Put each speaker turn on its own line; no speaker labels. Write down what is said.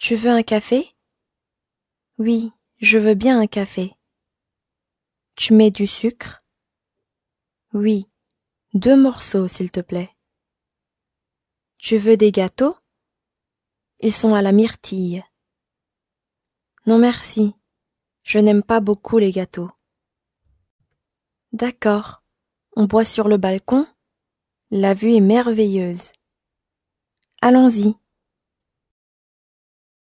Tu veux un café Oui, je veux bien un café. Tu mets du sucre Oui, deux morceaux, s'il te plaît. Tu veux des gâteaux Ils sont à la myrtille. Non merci, je n'aime pas beaucoup les gâteaux. D'accord, on boit sur le balcon. La vue est merveilleuse. Allons-y.